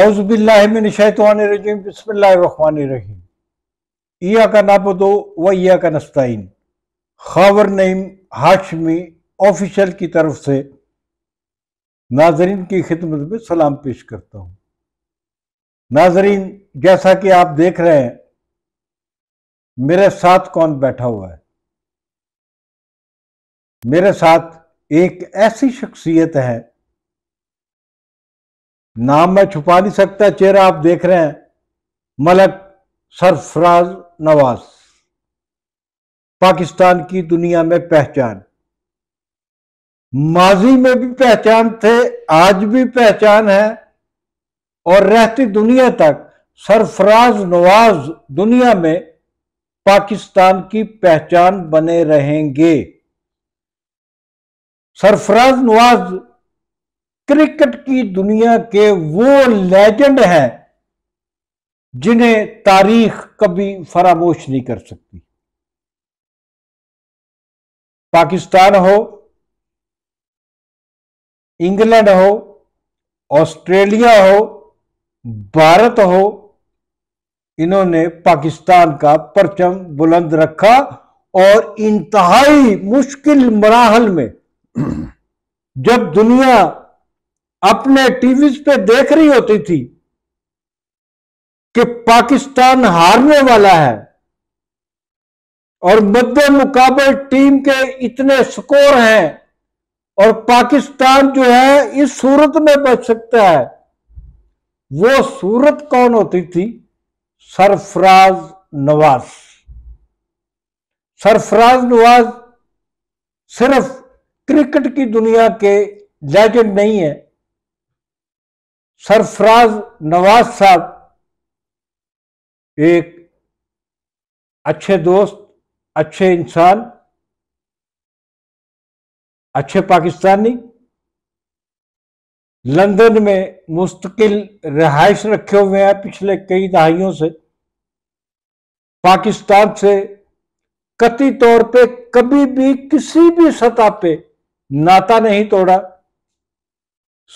औज़बिल्लाशैतवानरजीम का का नस्ताइन नईम हाशमी ऑफिशल की तरफ से नाजरीन की खिदमत में सलाम पेश करता हूँ नाजरीन जैसा कि आप देख रहे हैं मेरे साथ कौन बैठा हुआ है मेरे साथ एक ऐसी शख्सियत है नाम मैं छुपा नहीं सकता चेहरा आप देख रहे हैं मलक सरफराज नवाज पाकिस्तान की दुनिया में पहचान माजी में भी पहचान थे आज भी पहचान है और रहती दुनिया तक सरफराज नवाज दुनिया में पाकिस्तान की पहचान बने रहेंगे सरफराज नवाज क्रिकेट की दुनिया के वो लेजेंड हैं जिन्हें तारीख कभी फरामोश नहीं कर सकती पाकिस्तान हो इंग्लैंड हो ऑस्ट्रेलिया हो भारत हो इन्होंने पाकिस्तान का परचम बुलंद रखा और इंतहाई मुश्किल मराहल में जब दुनिया अपने टीवी पे देख रही होती थी कि पाकिस्तान हारने वाला है और मध्य मुकाबल टीम के इतने स्कोर हैं और पाकिस्तान जो है इस सूरत में बच सकता है वो सूरत कौन होती थी सरफराज नवाज सरफराज नवाज सिर्फ क्रिकेट की दुनिया के लेजेंड नहीं है सरफराज नवाज साहब एक अच्छे दोस्त अच्छे इंसान अच्छे पाकिस्तानी लंदन में मुस्तकिल रिहाइश रखे हुए हैं पिछले कई दहाइयों से पाकिस्तान से कति तौर पे कभी भी किसी भी सतह पे नाता नहीं तोड़ा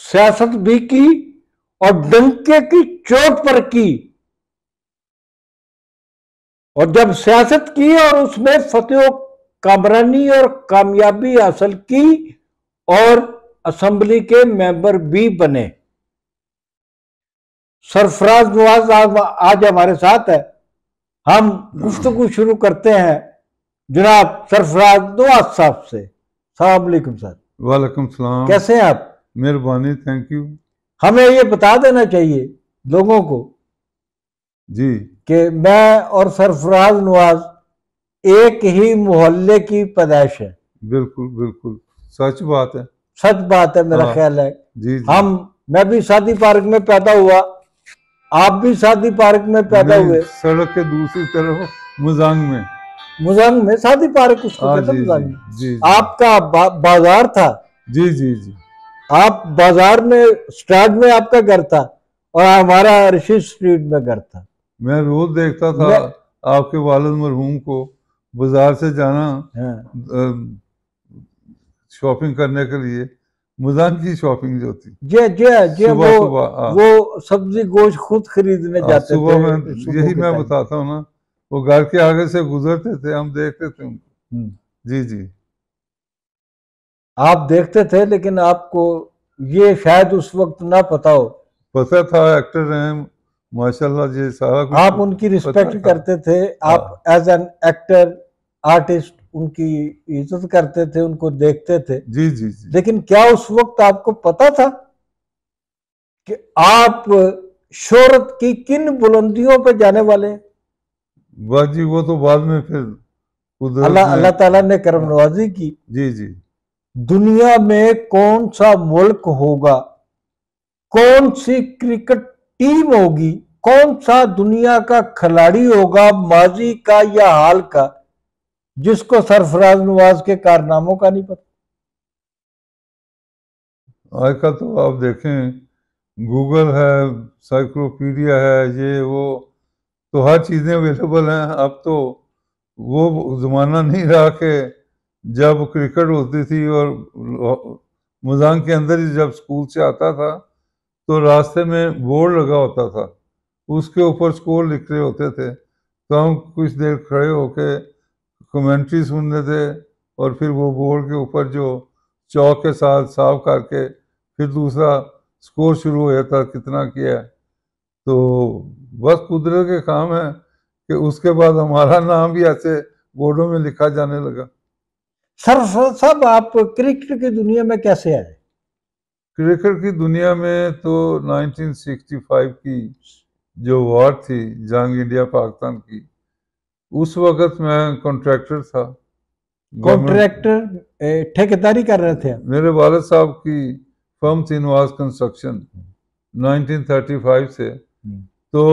सियासत भी की और डंके की चोट पर की और जब सियासत की और उसमें फतेह कामरानी और कामयाबी हासिल की और असम्बली के मेंबर भी बने सरफराज नवाज आज हमारे साथ है हम गुफ्तु शुरू करते हैं जनाब सरफराज नवाज साहब से सलाम सर वालेकुम सलाम कैसे हैं आप मेहरबानी थैंक यू हमें ये बता देना चाहिए लोगों को जी कि मैं और सरफराज नवाज एक ही मोहल्ले की पैदाइश है बिल्कुल बिल्कुल सच बात है सच बात है मेरा हाँ, ख्याल है जी, जी हम मैं भी शादी पार्क में पैदा हुआ आप भी शादी पार्क में पैदा हुए सड़क के दूसरी तरफ मुजांग में मुजांग में शादी पार्क उसको हाँ जी, जी, जी, जी, आपका बा, बाजार था जी जी जी आप बाजार में स्टार्ट में आपका घर था और हमारा ऋषि स्ट्रीट में घर था मैं रोज देखता था आपके वालद मरहूम को बाजार से जाना हाँ। शॉपिंग करने के लिए मुजान की शॉपिंग जो थी जी जी जी वो वो सब्जी गोश्त खुद खरीदने आ, जाते सुबह में यही मैं बताता हूँ ना वो घर के आगे से गुजरते थे हम देखते थे उनको हम्म। जी जी आप देखते थे लेकिन आपको ये शायद उस वक्त ना पता हो पता था एक्टर हैं माशाल्लाह जी सारा कुछ आप उनकी रिस्पेक्ट करते थे हाँ। आप एज एन एक्टर आर्टिस्ट उनकी इज्जत करते थे उनको देखते थे जी जी जी लेकिन क्या उस वक्त आपको पता था कि आप शोहरत की किन बुलंदियों पर जाने वाले बाजी वो तो बाद में फिर अल्लाह अल्लाह ताला ने करम नवाजी की जी जी दुनिया में कौन सा मुल्क होगा कौन सी क्रिकेट टीम होगी कौन सा दुनिया का खिलाड़ी होगा माजी का या हाल का जिसको सरफराज नवाज के कारनामों का नहीं पता आज का तो आप देखें गूगल है साइक्लोपीडिया है ये वो तो हर चीज़ें अवेलेबल हैं अब तो वो ज़माना नहीं रहा के जब क्रिकेट होती थी और मुजांग के अंदर ही जब स्कूल से आता था तो रास्ते में बोर्ड लगा होता था उसके ऊपर स्कोर लिख रहे होते थे तो हम कुछ देर खड़े होके कमेंट्री सुनते थे और फिर वो बोर्ड के ऊपर जो चौक के साथ साफ करके फिर दूसरा स्कोर शुरू हो जाता कितना किया तो बस कुदरत के काम है कि उसके बाद हमारा नाम भी ऐसे बोर्डों में लिखा जाने लगा सर सब आप क्रिकेट की दुनिया में कैसे आए क्रिकेट की दुनिया में तो 1965 की जो वॉर थी जंग इंडिया पाकिस्तान की उस वक्त मैं कॉन्ट्रैक्टर था कॉन्ट्रैक्टर ठेकेदारी कर रहे थे मेरे वालद साहब की फर्म थी नवाज कंस्ट्रक्शन 1935 से हम्म। तो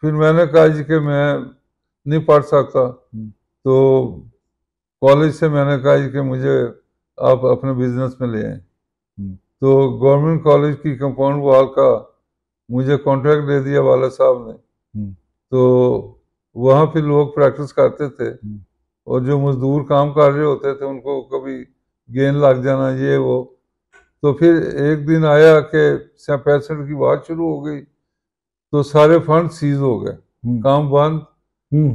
फिर मैंने कहा जी कि मैं नहीं पढ़ सकता हम्म। तो कॉलेज से मैंने कहा कि मुझे आप अपने बिजनेस में ले आए हम्म। तो गवर्नमेंट कॉलेज की कंपाउंड वॉल का मुझे कॉन्ट्रैक्ट दे दिया वाला साहब ने हम्म। तो वहाँ पे लोग प्रैक्टिस करते थे हम्म। और जो मजदूर काम कर रहे होते थे उनको कभी गेंद लग जाना ये वो तो फिर एक दिन आया कि पैंसठ की बात शुरू हो गई तो सारे फंड सीज हो गए काम बंद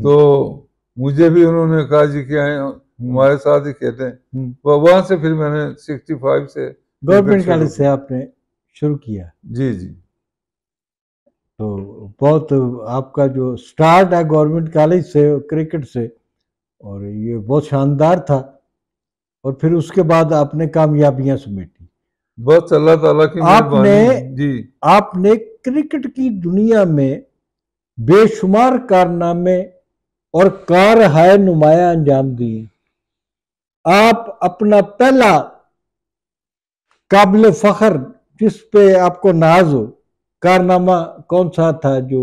तो मुझे भी उन्होंने कहा जी कि हम्म। हमारे साथ ही खेले हैं हम्म। वहाँ से फिर मैंने 65 से गवर्नमेंट कॉलेज से आपने शुरू किया जी जी तो बहुत आपका जो स्टार्ट है गवर्नमेंट कॉलेज से क्रिकेट से और ये बहुत शानदार था और फिर उसके बाद आपने कामयाबियां समेटी बस अल्लाह ताला की आपने जी आपने क्रिकेट की दुनिया में बेशुमार कारनामे और कार हाय नुमाया अंजाम दिए आप अपना पहला काबिल फखर जिस पे आपको नाज हो कारनामा कौन सा था जो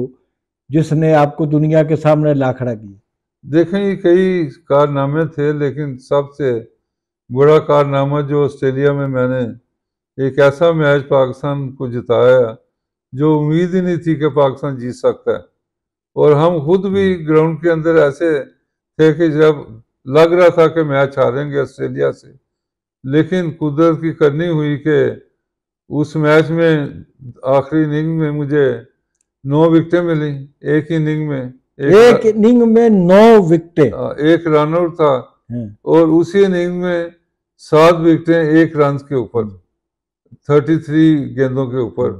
जिसने आपको दुनिया के सामने लाखड़ा किया देखें कई कारनामे थे लेकिन सबसे बड़ा कारनामा जो ऑस्ट्रेलिया में मैंने एक ऐसा मैच पाकिस्तान को जिताया जो उम्मीद ही नहीं थी कि पाकिस्तान जीत सकता है और हम खुद भी हम्म। ग्राउंड के अंदर ऐसे थे कि जब लग रहा था कि मैच हारेंगे ऑस्ट्रेलिया से लेकिन कुदरत की करनी हुई कि उस मैच में आखिरी इनिंग में मुझे नौ विकटें मिली एक ही इनिंग में एक, इनिंग में नौ विकटें हाँ, एक रन और था हाँ। और उसी इनिंग में सात विकटें एक रन के ऊपर थर्टी थ्री गेंदों के ऊपर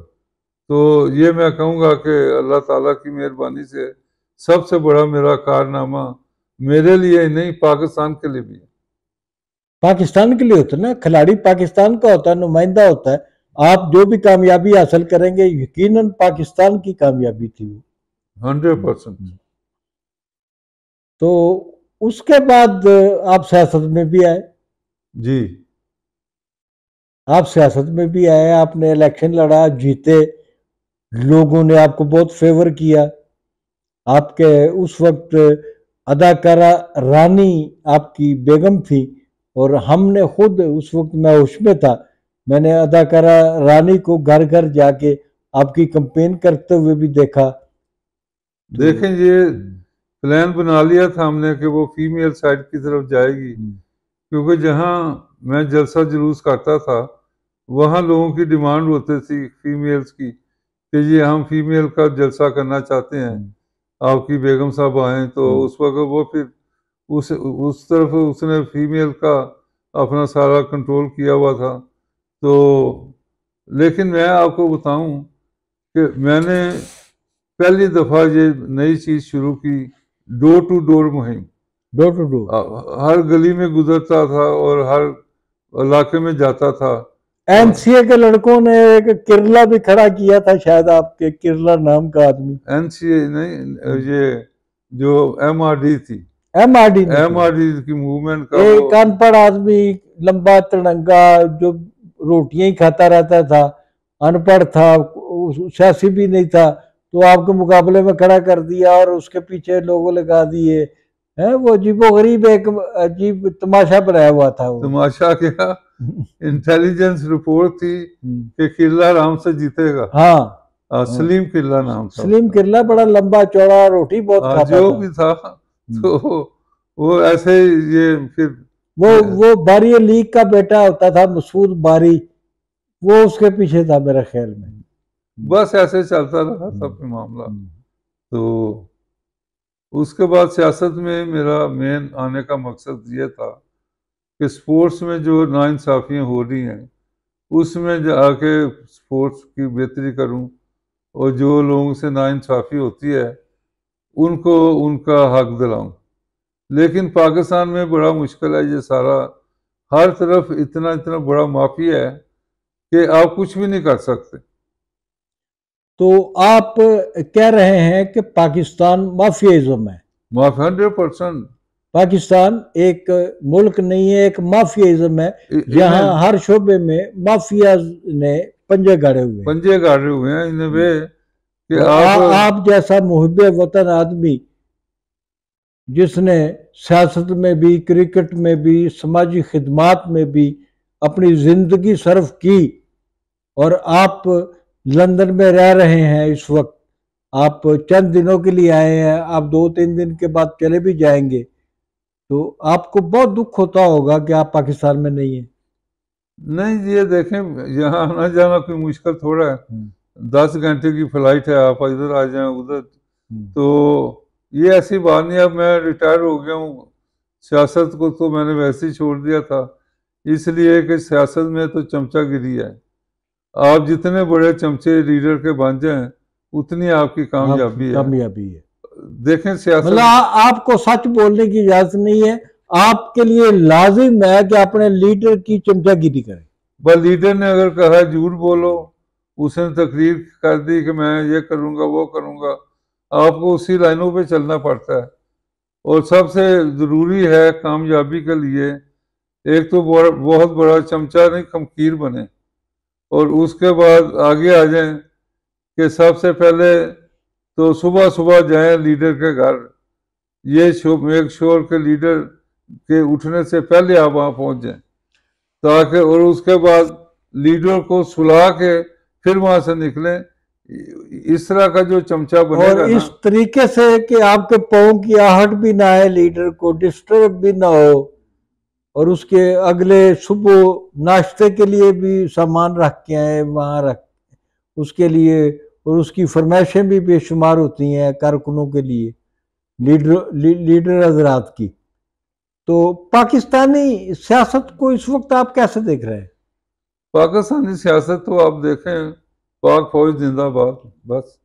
तो ये मैं कहूँगा कि अल्लाह ताला की मेहरबानी से सबसे बड़ा मेरा कारनामा मेरे लिए ही नहीं पाकिस्तान के लिए भी पाकिस्तान के लिए होता है ना खिलाड़ी पाकिस्तान का होता है नुमाइंदा होता है आप जो भी कामयाबी हासिल करेंगे यकीनन पाकिस्तान की कामयाबी थी वो हंड्रेड परसेंट तो उसके बाद आप सियासत में भी आए जी आप सियासत में भी आए आपने इलेक्शन लड़ा जीते लोगों ने आपको बहुत फेवर किया आपके उस वक्त अदाकारा रानी आपकी बेगम थी और हमने खुद उस वक्त मैं होश में था मैंने अदाकारा रानी को घर घर जाके आपकी कंपेन करते हुए भी देखा देखें ये प्लान बना लिया था हमने कि वो फीमेल साइड की तरफ जाएगी हम्म। क्योंकि जहाँ मैं जलसा जुलूस करता था वहां लोगों की डिमांड होती थी फीमेल्स की कि ये हम फीमेल का जलसा करना चाहते हैं हम्म। आपकी बेगम साहब आए तो हम्म। उस वक्त वो फिर उस उस तरफ उसने फीमेल का अपना सारा कंट्रोल किया हुआ था तो लेकिन मैं आपको बताऊं कि मैंने पहली दफ़ा ये नई चीज़ शुरू की डोर टू डोर मुहिम डोर टू डोर हर गली में गुजरता था और हर इलाके में जाता था एनसीए के लड़कों ने एक किरला भी खड़ा किया था शायद आपके किरला नाम का आदमी एनसीए नहीं ये जो एमआरडी थी एमआरडी एमआरडी की मूवमेंट का एक अनपढ़ आदमी लंबा तिरंगा जो रोटियां ही खाता रहता था अनपढ़ था सियासी भी नहीं था तो आपके मुकाबले में खड़ा कर दिया और उसके पीछे लोगों लगा दिए है वो अजीबो गरीब एक अजीब तमाशा बनाया हुआ था वो तमाशा क्या इंटेलिजेंस रिपोर्ट थी हम्म। कि किला राम से जीतेगा हाँ आ, हाँ, हाँ। सलीम किला नाम था सलीम किला बड़ा लंबा चौड़ा रोटी बहुत आ, हाँ, खाता जो था। भी था हम्म। तो वो ऐसे ये फिर वो ये, वो बारी लीग का बेटा होता था मसूद बारी वो उसके पीछे था मेरा ख्याल में बस ऐसे चलता रहा सब मामला हम्म। तो उसके बाद सियासत में मेरा मेन आने का मकसद ये था कि स्पोर्ट्स में जो नाइंसाफ़ियाँ हो रही हैं उसमें जाके स्पोर्ट्स की बेहतरी करूं और जो लोगों से नाइंसाफ़ी होती है उनको उनका हक दिलाऊं लेकिन पाकिस्तान में बड़ा मुश्किल है ये सारा हर तरफ इतना इतना बड़ा माफिया है कि आप कुछ भी नहीं कर सकते तो आप कह रहे हैं कि पाकिस्तान माफियाइज्म है हंड्रेड परसेंट पाकिस्तान एक मुल्क नहीं है एक माफियाइज्म है जहाँ हर शोबे में माफिया ने पंजे गाड़े हुए पंजे गाड़े हुए हैं इन्हें वे कि तो आप, आप जैसा मुहब वतन आदमी जिसने सियासत में भी क्रिकेट में भी समाजी खिदमात में भी अपनी जिंदगी सर्व की और आप लंदन में रह रहे हैं इस वक्त आप चंद दिनों के लिए आए हैं आप दो तीन दिन के बाद चले भी जाएंगे तो आपको बहुत दुख होता होगा कि आप पाकिस्तान में नहीं हैं नहीं ये देखें यहाँ आना जाना कोई मुश्किल थोड़ा है हम्म। दस घंटे की फ्लाइट है आप इधर आ जाए उधर हम्म। तो ये ऐसी बात नहीं अब मैं रिटायर हो गया हूँ सियासत को तो मैंने वैसे ही छोड़ दिया था इसलिए कि सियासत में तो चमचा गिरी है आप जितने बड़े चमचे लीडर के बन जाए उतनी आपकी कामयाबी आप, कामयाबी है देखें सियासत मतलब आपको सच बोलने की इजाजत नहीं है आपके लिए लाजिम है कि अपने लीडर की चमचागिरी करें बस लीडर ने अगर कहा झूठ बोलो उसने तकरीर कर दी कि मैं ये करूँगा वो करूंगा आपको उसी लाइनों पे चलना पड़ता है और सबसे ज़रूरी है कामयाबी के लिए एक तो बहुत बड़ा चमचा नहीं खमकीर बने और उसके बाद आगे आ जाएं कि सबसे पहले तो सुबह सुबह जाएं लीडर के घर ये शो मेक श्योर के लीडर के उठने से पहले आप वहाँ पहुँच जाएँ ताकि और उसके बाद लीडर को सुला के फिर वहाँ से निकलें इस तरह का जो चमचा बनेगा और इस तरीके से कि आपके पाँव की आहट भी ना आए लीडर को डिस्टर्ब भी ना हो और उसके अगले सुबह नाश्ते के लिए भी सामान रख के आए वहाँ रख उसके लिए और उसकी फरमाइशें भी बेशुमार होती हैं कारकुनों के लिए लीडर ली, लीडर हजरात की तो पाकिस्तानी सियासत को इस वक्त आप कैसे देख रहे हैं पाकिस्तानी सियासत तो आप देखें पाक फौज जिंदाबाद बस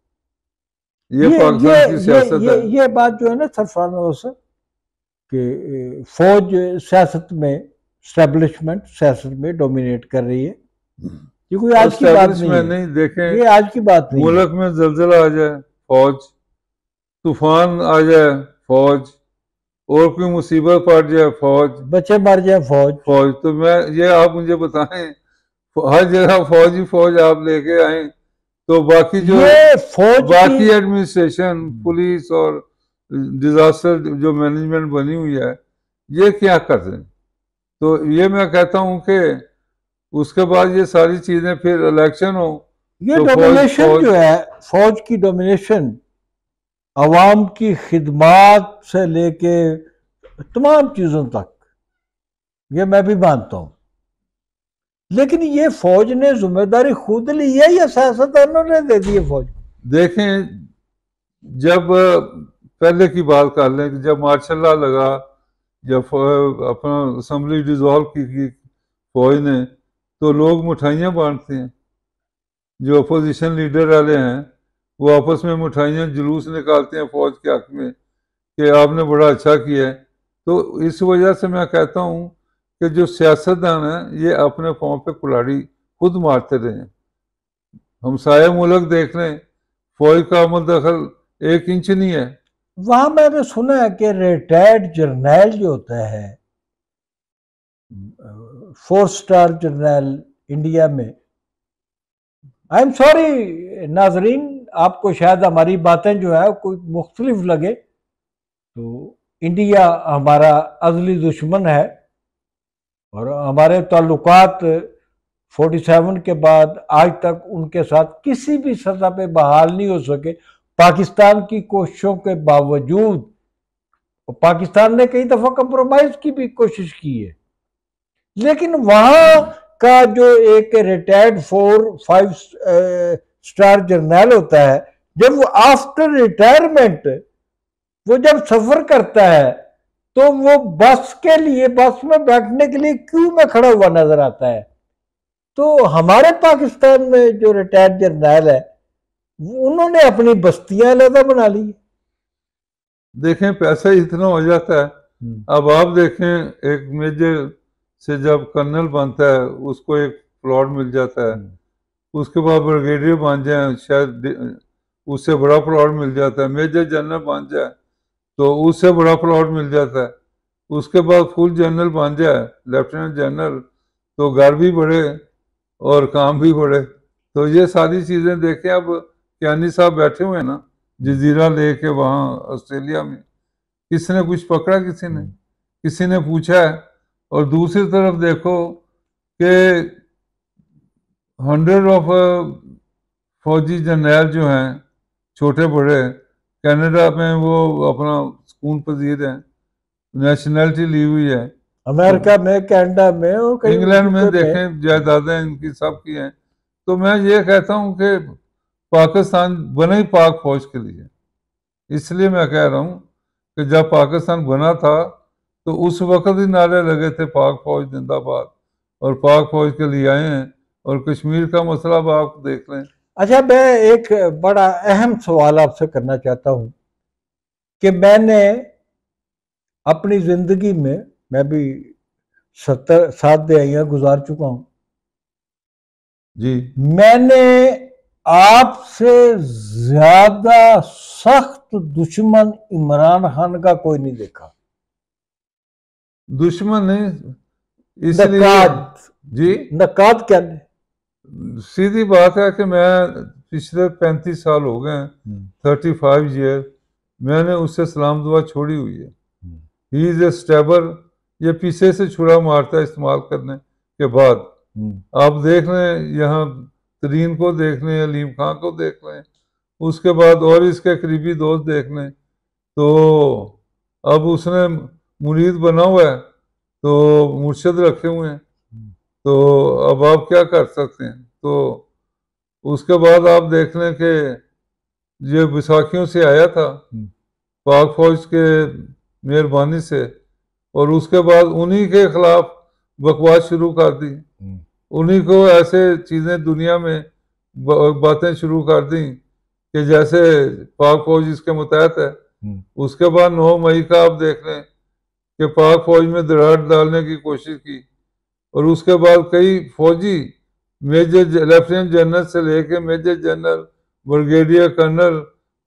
ये, ये पाकिस्तान की सियासत ये, ये, ये बात जो है ना सरफराज नवाज कि फौज सियासत में स्टैब्लिशमेंट सियासत में डोमिनेट कर रही है हम्म। ये कोई आज की बात नहीं, है। नहीं देखें ये आज की बात नहीं मुल्क में जलजला आ जाए फौज तूफान आ जाए फौज और कोई मुसीबत पड़ जाए फौज बच्चे मर जाए फौज फौज तो मैं ये आप मुझे बताएं हर जगह फौज ही फौज आप लेके आए तो बाकी जो फौज बाकी एडमिनिस्ट्रेशन हम्म। पुलिस और डिज़ास्टर जो मैनेजमेंट बनी हुई है ये क्या कर हैं तो ये मैं कहता हूँ कि उसके बाद ये सारी चीज़ें फिर इलेक्शन हो ये तो डोमिनेशन जो है फौज की डोमिनेशन आवाम की खिदमत से लेके तमाम चीज़ों तक ये मैं भी मानता हूं लेकिन ये फौज ने जिम्मेदारी खुद ली है या सियासतदानों ने दे दी है फौज देखें जब पहले की बात कर लें कि जब मार्शल ला लगा जब अपना असम्बली डिजॉल्व की, की फौज ने तो लोग मिठाइयाँ बांटते हैं जो अपोजिशन लीडर वाले हैं वो आपस में मिठाइयाँ जुलूस निकालते हैं फौज के हक में कि आपने बड़ा अच्छा किया है तो इस वजह से मैं कहता हूँ कि जो सियासतदान हैं ये अपने पाँव पे कुलाड़ी खुद मारते रहे हमसाया मुल्क देख रहे हैं फौज का अमल दखल एक इंच नहीं है वहां मैंने सुना है कि रिटायर्ड जर्नैल जो होता है फोर स्टार जर्नैल इंडिया में आई एम सॉरी नाजरीन आपको शायद हमारी बातें जो है कोई मुख्तलिफ लगे तो इंडिया हमारा अजली दुश्मन है और हमारे ताल्लुक 47 के बाद आज तक उनके साथ किसी भी सतह पे बहाल नहीं हो सके पाकिस्तान की कोशिशों के बावजूद पाकिस्तान ने कई दफा कंप्रोमाइज की भी कोशिश की है लेकिन वहां का जो एक retired four five star general होता है जब वो आफ्टर रिटायरमेंट वो जब सफर करता है तो वो बस के लिए बस में बैठने के लिए क्यों में खड़ा हुआ नजर आता है तो हमारे पाकिस्तान में जो रिटायर्ड जर्नल है उन्होंने अपनी बस्तियां अलहदा बना ली देखें पैसा इतना हो जाता है हम्म। अब आप देखें एक मेजर से जब कर्नल बनता है उसको एक प्लॉट मिल जाता है हम्म। उसके बाद ब्रिगेडियर बन जाए शायद उससे बड़ा प्लॉट मिल जाता है मेजर जनरल बन जाए तो उससे बड़ा प्लॉट मिल जाता है उसके बाद फुल जनरल बन जाए लेफ्टिनेंट जनरल तो घर भी बढ़े और काम भी बढ़े तो ये सारी चीज़ें देखें अब यानी साहब बैठे हुए हैं ना जजीरा लेके वहाँ ऑस्ट्रेलिया में किसी ने कुछ पकड़ा किसी ने किसी ने पूछा है और दूसरी तरफ देखो कि हंड्रेड ऑफ uh, फौजी जनरल जो हैं छोटे बड़े कनाडा में वो अपना सुकून पजीर हैं नेशनैलिटी ली हुई है अमेरिका तो, में कनाडा में और इंग्लैंड में देखें जायदादें इनकी सब की हैं तो मैं ये कहता हूँ कि पाकिस्तान बने ही पाक फौज के लिए इसलिए मैं कह रहा हूँ कि जब पाकिस्तान बना था तो उस वक्त ही नारे लगे थे पाक फौज जिंदाबाद और पाक फौज के लिए आए हैं और कश्मीर का मसला भी आप देख लें अच्छा मैं एक बड़ा अहम सवाल आपसे करना चाहता हूँ कि मैंने अपनी ज़िंदगी में मैं भी सत्तर सात दहाइयाँ गुजार चुका हूँ जी मैंने आपसे ज्यादा सख्त दुश्मन इमरान खान का कोई नहीं देखा दुश्मन है नकाद जी नकाद क्या ने? सीधी बात है कि मैं पिछले पैंतीस साल हो गए हैं थर्टी फाइव ईयर मैंने उससे सलाम दुआ छोड़ी हुई है ही इज़ ए स्टेबर ये पीछे से छुरा मारता है इस्तेमाल करने के बाद हम्म। आप देख रहे हैं यहाँ तरीन को देख लें अलीम खां को देख लें उसके बाद और इसके करीबी दोस्त देख लें तो अब उसने मुरीद बना हुआ है तो मुर्शद रखे हुए हैं तो अब आप क्या कर सकते हैं तो उसके बाद आप देख लें कि ये बैसाखियों से आया था पाक फौज के मेहरबानी से और उसके बाद उन्हीं के खिलाफ बकवास शुरू कर दी उन्हीं को ऐसे चीज़ें दुनिया में बातें शुरू कर दी कि जैसे पाक फौज इसके मुतहत है हम्म। उसके बाद नौ मई का आप देख लें कि पाक फौज में दराड़ डालने की कोशिश की और उसके बाद कई फौजी मेजर लेफ्टिनेंट जनरल से लेके मेजर जनरल ब्रिगेडियर कर्नल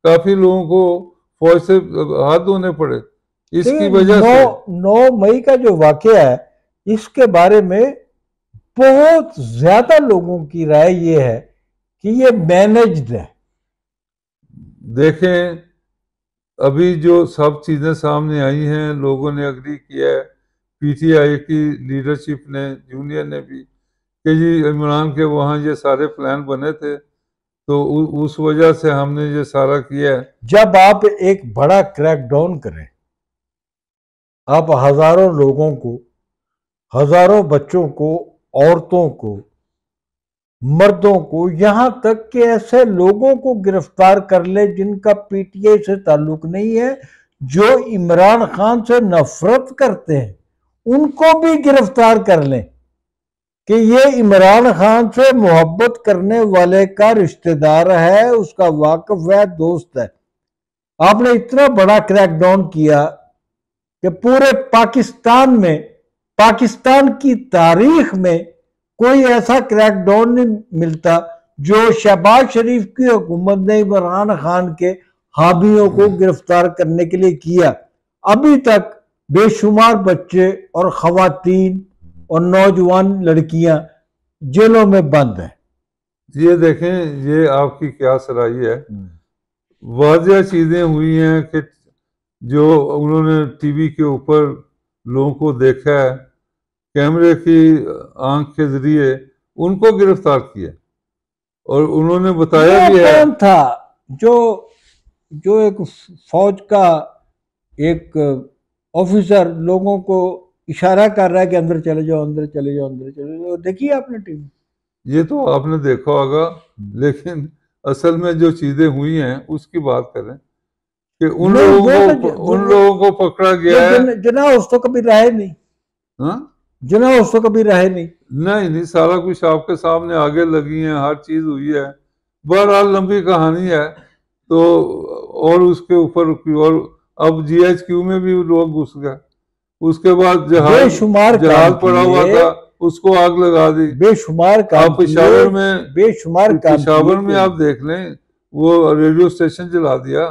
काफ़ी लोगों को फौज से हाथ धोने पड़े इसकी वजह से नौ मई का जो वाक़ है इसके बारे में बहुत ज्यादा लोगों की राय यह है कि ये मैनेज्ड है देखें अभी जो सब चीज़ें सामने आई हैं लोगों ने अग्री किया है पीटीआई की लीडरशिप ने जूनियर ने भी कि जी इमरान के वहां ये सारे प्लान बने थे तो उ, उस वजह से हमने ये सारा किया है जब आप एक बड़ा क्रैक डाउन करें आप हज़ारों लोगों को हज़ारों बच्चों को औरतों को मर्दों को यहां तक कि ऐसे लोगों को गिरफ्तार कर ले जिनका पीटीए से ताल्लुक नहीं है जो इमरान खान से नफरत करते हैं उनको भी गिरफ्तार कर लें कि ये इमरान खान से मोहब्बत करने वाले का रिश्तेदार है उसका वाकफ है दोस्त है आपने इतना बड़ा क्रैकडाउन किया कि पूरे पाकिस्तान में पाकिस्तान की तारीख में कोई ऐसा क्रैकडाउन नहीं मिलता जो शहबाज शरीफ की हुकूमत ने इमरान खान के हामियों को हम्म। गिरफ्तार करने के लिए किया अभी तक बेशुमार बच्चे और खातन और नौजवान लड़कियां जेलों में बंद हैं ये देखें ये आपकी क्या सराही है हम्म। वाजिया चीज़ें हुई हैं कि जो उन्होंने टीवी के ऊपर लोगों को देखा है कैमरे की आंख के जरिए उनको गिरफ्तार किया और उन्होंने बताया भी है था जो जो एक फौज का एक ऑफिसर लोगों को इशारा कर रहा है कि अंदर चले जाओ अंदर चले जाओ अंदर चले जाओ देखिए आपने टीवी ये तो आपने देखा होगा लेकिन असल में जो चीज़ें हुई हैं उसकी बात करें कि उन लोगों को उन लोगों को पकड़ा गया है जना उसको कभी रहे नहीं हाँ? जना उसको कभी रहे नहीं नहीं नहीं सारा कुछ आपके सामने आगे लगी है हर चीज हुई है बहरहाल लंबी कहानी है तो और उसके ऊपर और अब जीएचक्यू में भी लोग घुस गए उसके बाद जहाज जहाज पड़ा हुआ था उसको आग लगा दी बेशुमार काम पेशावर में बेशुमार पेशावर में आप देख लें वो रेडियो स्टेशन जला दिया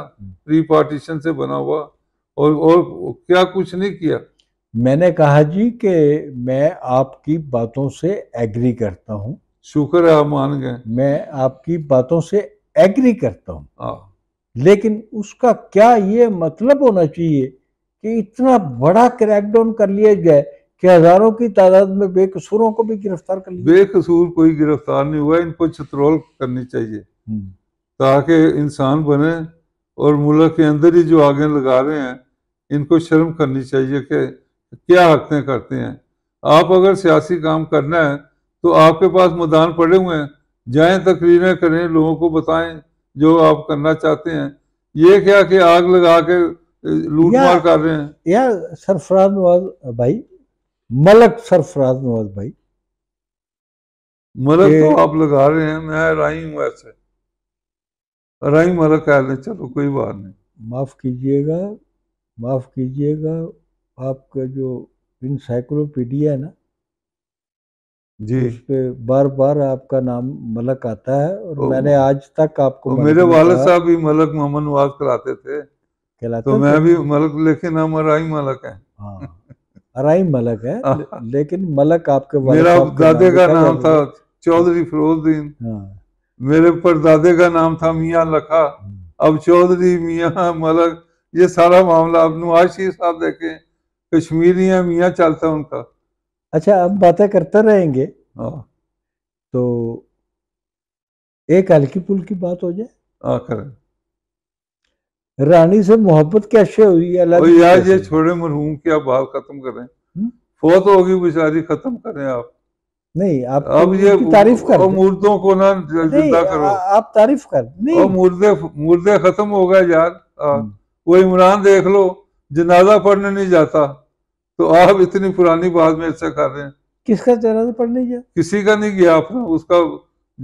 रिपार्टीशन से बना हुआ और और क्या कुछ नहीं किया मैंने कहा जी कि मैं आपकी बातों से एग्री करता हूँ शुक्र है मान गए मैं आपकी बातों से एग्री करता हूँ हाँ। लेकिन उसका क्या ये मतलब होना चाहिए कि इतना बड़ा क्रैकडाउन कर लिया जाए कि हजारों की तादाद में बेकसूरों को भी गिरफ्तार कर लिया बेकसूर कोई गिरफ्तार नहीं हुआ इनको छतरोल करनी चाहिए हम्म। ताकि इंसान बने और मुल्क के अंदर ही जो आगे लगा रहे हैं इनको शर्म करनी चाहिए कि क्या हरकतें करते हैं आप अगर सियासी काम करना है तो आपके पास मैदान पड़े हुए हैं जाए तकरीरें करें लोगों को बताएं जो आप करना चाहते हैं ये क्या कि आग लगा के लूटमार कर रहे हैं या सरफराज नवाज भाई मलक सरफराज नवाज भाई मलक तो आप लगा रहे हैं मैं राही हूँ ऐसे रंग आई मारा ख्याल चलो कोई बात नहीं माफ़ कीजिएगा माफ़ कीजिएगा आपका जो इनसाइक्लोपीडिया है ना जी उस पे बार बार आपका नाम मलक आता है और तो, मैंने आज तक आपको तो मेरे वाले साहब भी मलक मोहम्मद नवाज कराते थे कहलाते तो मैं भी मलक लेकिन हम अराई मलक है हाँ अराई मलक है लेकिन मलक आपके मेरा दादे का नाम था चौधरी फरोजुद्दीन हाँ। मेरे परदादे का नाम था मियाँ लखा अब चौधरी मियाँ मलक ये सारा मामला अब नवाज शरीफ साहब देखें कश्मीरी या मियाँ चलता उनका अच्छा अब बातें करते रहेंगे हाँ। तो एक हल्की पुल की बात हो जाए हाँ रानी से मोहब्बत कैसे हुई अलग यार ये छोड़े मरहूम की आप बात खत्म करें फोत होगी बेचारी खत्म करें आप नहीं आप अब ये तारीफ कर मुर्दों को ना जिंदा करो आप तारीफ कर नहीं मुर्दे मुर्दे खत्म हो गए यार हम्म। वो इमरान देख लो जनाजा पढ़ने नहीं जाता तो आप इतनी पुरानी बात में ऐसा कर रहे हैं किसका जनाजा पढ़ने गया किसी का नहीं गया अपना उसका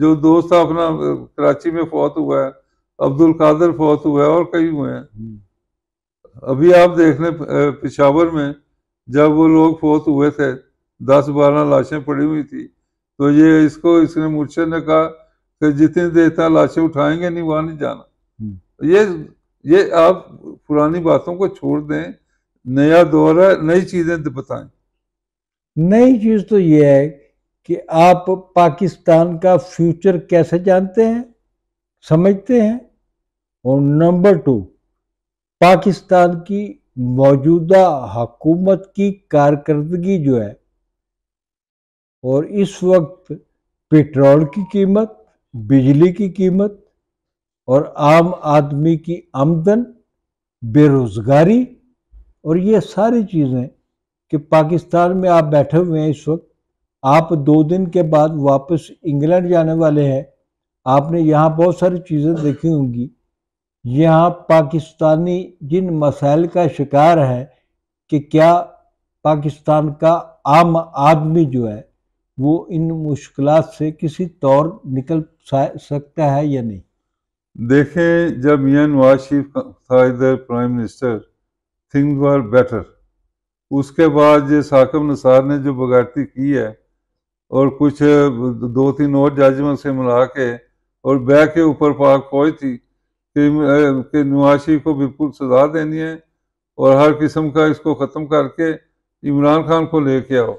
जो दोस्त था अपना कराची में फौत हुआ है अब्दुल कादर फौत हुआ है और कई हुए हैं हम्म। अभी आप देख लें पिशावर में जब वो लोग फौत हुए थे दस बारह लाशें पड़ी हुई थी तो ये इसको इसने मुर्शद ने कहा कि जितनी देर तक लाशें उठाएंगे नहीं वहां नहीं जाना हम्म। ये ये आप पुरानी बातों को छोड़ दें नया दौर है नई चीजें बताएं नई चीज तो ये है कि आप पाकिस्तान का फ्यूचर कैसे जानते हैं समझते हैं और नंबर टू पाकिस्तान की मौजूदा हकूमत की कारकर्दगी जो है और इस वक्त पेट्रोल की कीमत बिजली की कीमत और आम आदमी की आमदन बेरोज़गारी और ये सारी चीज़ें कि पाकिस्तान में आप बैठे हुए हैं इस वक्त आप दो दिन के बाद वापस इंग्लैंड जाने वाले हैं आपने यहाँ बहुत सारी चीज़ें देखी होंगी यहाँ पाकिस्तानी जिन मसाइल का शिकार है कि क्या पाकिस्तान का आम आदमी जो है वो इन मुश्किल से किसी तौर निकल सकता है या नहीं देखें जब यन वाशिफ था इधर prime minister things were better उसके बाद ये साकब नसार ने जो बगैरती की है और कुछ दो तीन और जजमों से मिला के और बह के ऊपर पाक फौज थी कि, कि नवाशी को बिल्कुल सजा देनी है और हर किस्म का इसको ख़त्म करके इमरान खान को लेके आओ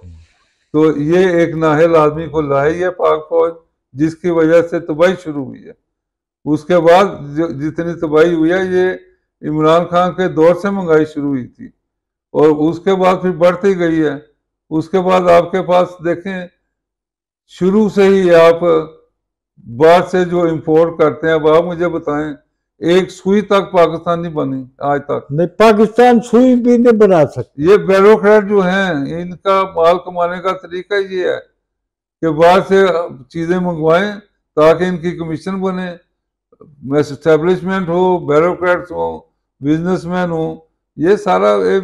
तो ये एक नाहल आदमी को लाई है पाक फौज जिसकी वजह से तबाही शुरू हुई है उसके बाद जितनी तबाही हुई है ये इमरान खान के दौर से महंगाई शुरू हुई थी और उसके बाद फिर बढ़ती गई है उसके बाद आपके पास देखें शुरू से ही आप बाहर से जो इंपोर्ट करते हैं अब आप मुझे बताएं एक सुई तक पाकिस्तान नहीं बनी आज तक नहीं पाकिस्तान सुई भी नहीं बना सकते ये ब्यूरोक्रेट जो हैं इनका माल कमाने का तरीका ये है कि बाहर से चीजें मंगवाएं ताकि इनकी कमीशन बने एस्टेब्लिशमेंट हो ब्यूरोक्रेट्स हो बिजनेसमैन हो ये सारा एक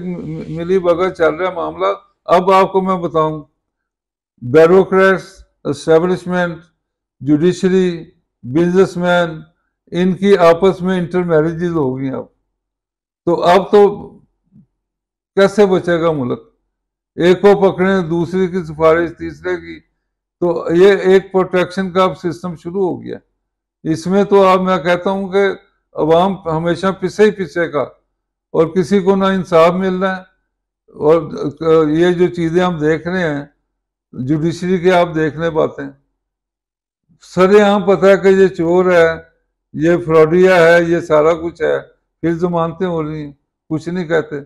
मिली बगैर चल रहा मामला अब आपको मैं बताऊं ब्यूरोक्रेट्स एस्टेब्लिशमेंट जुडिशरी बिजनेसमैन इनकी आपस में इंटर मैरिजेज होगी अब तो अब तो कैसे बचेगा मुल्क एक को पकड़े दूसरे की सिफारिश तीसरे की तो ये एक प्रोटेक्शन का अब सिस्टम शुरू हो गया इसमें तो अब मैं कहता हूँ कि अवाम हमेशा पीछे ही का और किसी को ना इंसाफ मिल रहा है और ये जो चीज़ें हम देख रहे हैं जुडिशरी के आप देखने पाते हैं सर यहाँ पता है कि ये चोर है ये फ्रॉडिया है ये सारा कुछ है फिर मानते हो रही कुछ नहीं कहते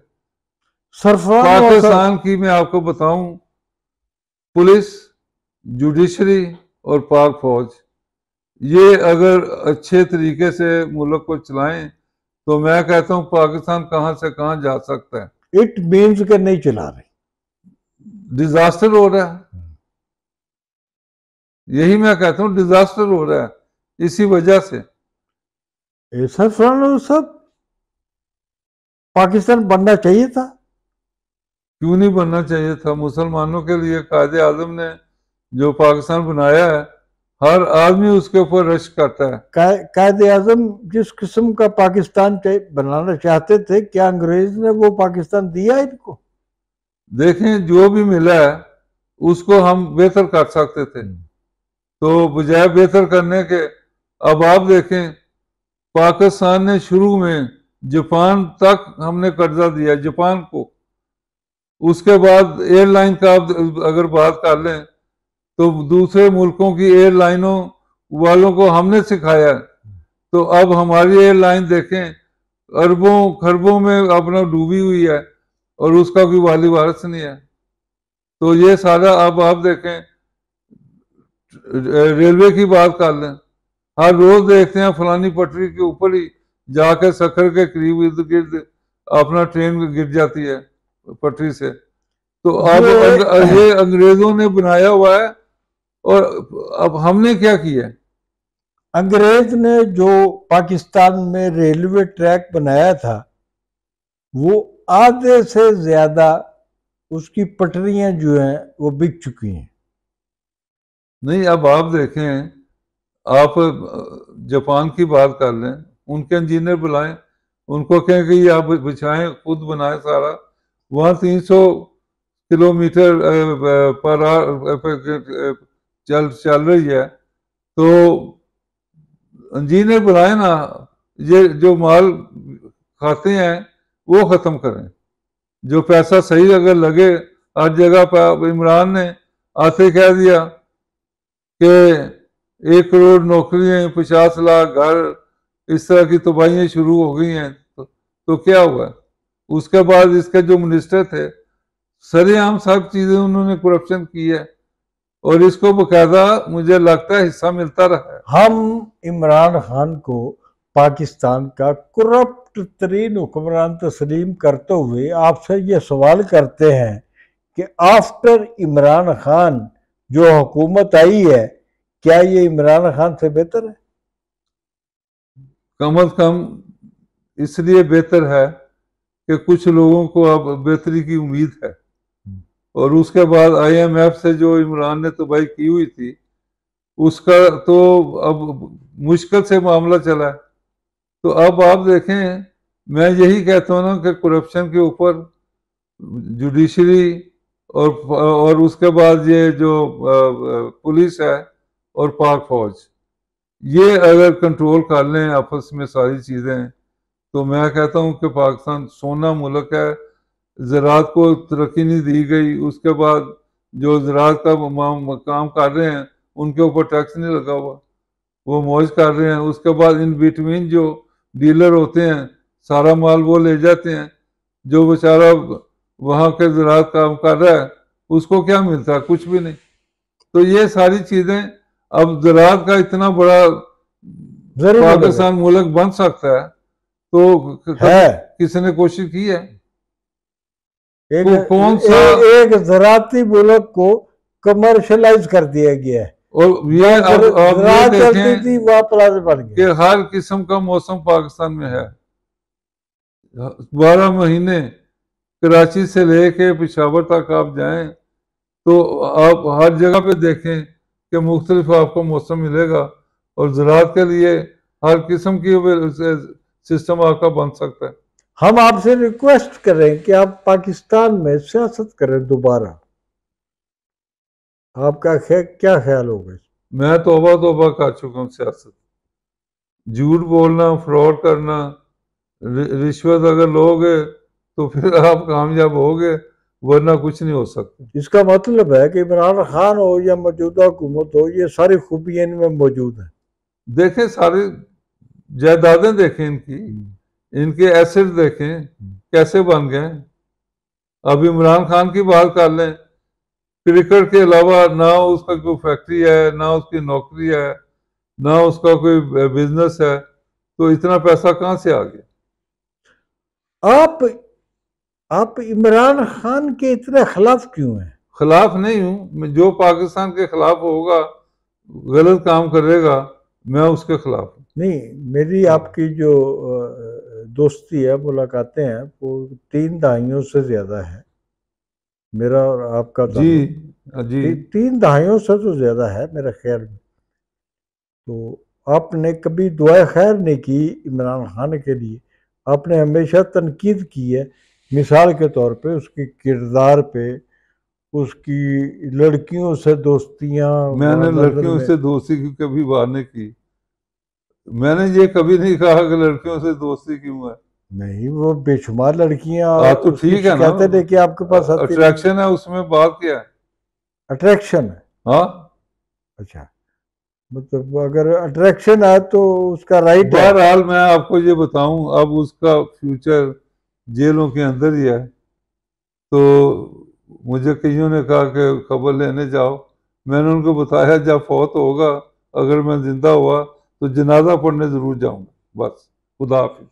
पाकिस्तान की मैं आपको बताऊं पुलिस जुडिशरी और पाक फौज ये अगर अच्छे तरीके से मुल्क को चलाएं तो मैं कहता हूं पाकिस्तान कहां से कहां जा सकता है इट मीन्स के नहीं चला रहे डिजास्टर हो रहा है यही मैं कहता हूं डिजास्टर हो रहा है इसी वजह से ऐसा स्वर्ण सब पाकिस्तान बनना चाहिए था क्यों नहीं बनना चाहिए था मुसलमानों के लिए कायद आजम ने जो पाकिस्तान बनाया है हर आदमी उसके ऊपर रश करता है का, आजम जिस किस्म का पाकिस्तान बनाना चाहते थे क्या अंग्रेज ने वो पाकिस्तान दिया इनको देखें जो भी मिला है उसको हम बेहतर कर सकते थे हम्म। तो बजाय बेहतर करने के अब आप देखें पाकिस्तान ने शुरू में जापान तक हमने कर्जा दिया जापान को उसके बाद एयरलाइन का अगर बात कर लें तो दूसरे मुल्कों की एयरलाइनों वालों को हमने सिखाया तो अब हमारी एयरलाइन देखें अरबों खरबों में अपना डूबी हुई है और उसका कोई वाली वारस नहीं है तो ये सारा अब आप देखें रेलवे की बात कर लें हर रोज देखते हैं फलानी पटरी के ऊपर ही जाकर सखर के करीब इर्द गिर्द अपना ट्रेन गिर जाती है पटरी से तो अब ये अंग्रेजों ने बनाया हुआ है और अब हमने क्या किया अंग्रेज ने जो पाकिस्तान में रेलवे ट्रैक बनाया था वो आधे से ज्यादा उसकी पटरियां जो हैं वो बिक चुकी हैं नहीं अब आप देखें आप जापान की बात कर लें उनके इंजीनियर बुलाएं उनको कहें कि आप बिछाएं खुद बनाएं सारा वहाँ 300 किलोमीटर पर चल चल रही है तो इंजीनियर बुलाएं ना ये जो माल खाते हैं वो ख़त्म करें जो पैसा सही अगर लगे हर जगह पर इमरान ने आते कह दिया कि एक करोड़ नौकरी पचास लाख घर इस तरह की तबाहियां शुरू हो गई हैं तो, तो क्या हुआ उसके बाद इसके जो मिनिस्टर थे सरेआम सब चीज़ें उन्होंने करप्शन की है और इसको बकायदा मुझे लगता है हिस्सा मिलता रहा हम इमरान खान को पाकिस्तान का करप्ट तरीन हुक्मरान तस्लीम करते हुए आपसे ये सवाल करते हैं कि आफ्टर इमरान खान जो हुकूमत आई है क्या ये इमरान खान से बेहतर है कम अज कम इसलिए बेहतर है कि कुछ लोगों को अब बेहतरी की उम्मीद है और उसके बाद आईएमएफ से जो इमरान ने भाई तो की हुई थी उसका तो अब मुश्किल से मामला चला है तो अब आप देखें मैं यही कहता हूँ ना कि करप्शन के ऊपर जुडिशरी और और उसके बाद ये जो पुलिस है और पाक फौज ये अगर कंट्रोल कर लें आपस में सारी चीज़ें तो मैं कहता हूँ कि पाकिस्तान सोना मुल्क है ज़रात को तरक्की नहीं दी गई उसके बाद जो ज़रात का काम कर रहे हैं उनके ऊपर टैक्स नहीं लगा हुआ वो मौज कर रहे हैं उसके बाद इन बिटवीन जो डीलर होते हैं सारा माल वो ले जाते हैं जो बेचारा वहाँ के ज़रात काम कर रहा है उसको क्या मिलता है कुछ भी नहीं तो ये सारी चीज़ें अब जरात का इतना बड़ा पाकिस्तान मुल्क बन सकता है तो है किसी ने कोशिश की है एक, तो कौन सा एक, एक जराती मुल्क को कमर्शलाइज कर दिया गया है और ये अब कि हर किस्म का मौसम पाकिस्तान में है बारह महीने कराची से लेके पिशावर तक आप जाएं तो आप हर जगह पे देखें के मुख्तलिफ आपको मौसम मिलेगा और ज़रात के लिए हर किस्म की सिस्टम आपका बन सकता है हम आपसे रिक्वेस्ट करें कि आप पाकिस्तान में सियासत करें दोबारा आपका खे, क्या ख्याल होगा मैं तोबा तोबा कर चुका हूँ सियासत झूठ बोलना फ्रॉड करना रिश्वत अगर लोगे तो फिर आप कामयाब होगे वरना कुछ नहीं हो सकता इसका मतलब है कि इमरान खान हो या मौजूदा हुकूमत हो ये सारी खूबियाँ इनमें मौजूद हैं देखें सारी जायदादें देखें इनकी हम्म। इनके एसेट देखें हम्म। कैसे बन गए अब इमरान खान की बात कर लें क्रिकेट के अलावा ना उसका कोई फैक्ट्री है ना उसकी नौकरी है ना उसका कोई बिजनेस है तो इतना पैसा कहाँ से आ गया आप आप इमरान खान के इतने खिलाफ क्यों हैं खिलाफ नहीं हूँ जो पाकिस्तान के खिलाफ होगा गलत काम करेगा मैं उसके खिलाफ हूँ नहीं मेरी हाँ। आपकी जो दोस्ती है मुलाकातें हैं वो तीन दहाइयों से ज़्यादा है मेरा और आपका जी जी ती, तीन दहाइयों से तो ज़्यादा है मेरा ख्याल में तो आपने कभी दुआ खैर नहीं की इमरान खान के लिए आपने हमेशा तनकीद की है मिसाल के तौर पे उसके किरदार पे उसकी लड़कियों से दोस्तियाँ मैंने लड़कियों से दोस्ती की कभी बात नहीं की मैंने ये कभी नहीं कहा कि लड़कियों से दोस्ती क्यों है नहीं वो बेशुमार लड़कियां हाँ, तो ठीक है ना कि आपके पास अट्रैक्शन है उसमें बात क्या है अट्रैक्शन है हाँ अच्छा मतलब अगर अट्रैक्शन है तो उसका राइट बहरहाल मैं आपको ये बताऊं अब उसका फ्यूचर जेलों के अंदर ही है तो मुझे कईयों ने कहा कि खबर लेने जाओ मैंने उनको बताया जब फौत होगा अगर मैं ज़िंदा हुआ तो जनाजा पढ़ने ज़रूर जाऊँगा बस खुदा